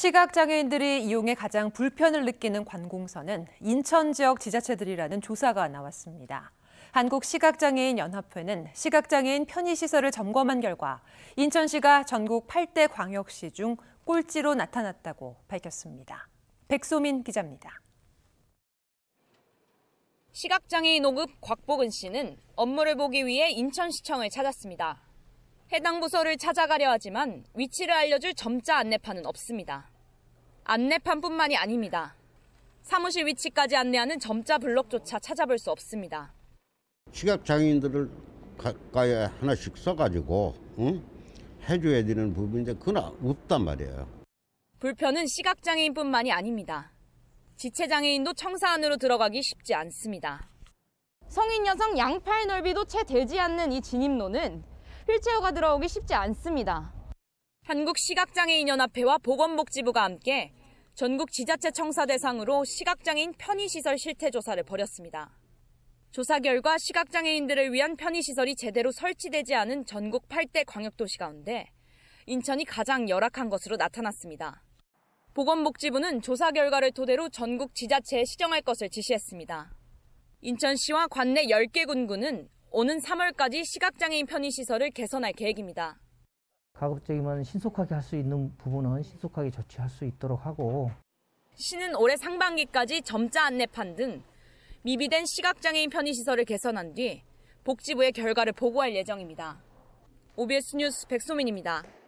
시각장애인들이 이용해 가장 불편을 느끼는 관공서는 인천 지역 지자체들이라는 조사가 나왔습니다. 한국시각장애인연합회는 시각장애인 편의시설을 점검한 결과 인천시가 전국 8대 광역시 중 꼴찌로 나타났다고 밝혔습니다. 백소민 기자입니다. 시각장애인 5급 곽복은 씨는 업무를 보기 위해 인천시청을 찾았습니다. 해당 부서를 찾아가려 하지만 위치를 알려줄 점자 안내판은 없습니다. 안내판뿐만이 아닙니다. 사무실 위치까지 안내하는 점자 블록조차 찾아볼 수 없습니다. 시각 장애인들을 가까이 하나씩 써가지고 응? 해줘야 되는 부분인데 그건 없단 말이에요. 불편은 시각 장애인뿐만이 아닙니다. 지체 장애인도 청사 안으로 들어가기 쉽지 않습니다. 성인 여성 양팔 넓이도 채 되지 않는 이 진입로는 휠체어가 들어오기 쉽지 않습니다. 한국시각장애인연합회와 보건복지부가 함께 전국 지자체 청사 대상으로 시각장애인 편의시설 실태 조사를 벌였습니다. 조사 결과 시각장애인들을 위한 편의시설이 제대로 설치되지 않은 전국 8대 광역도시 가운데 인천이 가장 열악한 것으로 나타났습니다. 보건복지부는 조사 결과를 토대로 전국 지자체에 시정할 것을 지시했습니다. 인천시와 관내 10개 군구는 오는 3월까지 시각장애인 편의시설을 개선할 계획입니다. 가급적이면 신속하게 할 수 있는 부분은 신속하게 조치할 수 있도록 하고 시는 올해 상반기까지 점자 안내판 등 미비된 시각장애인 편의시설을 개선한 뒤 복지부의 결과를 보고할 예정입니다. OBS 뉴스 백소민입니다.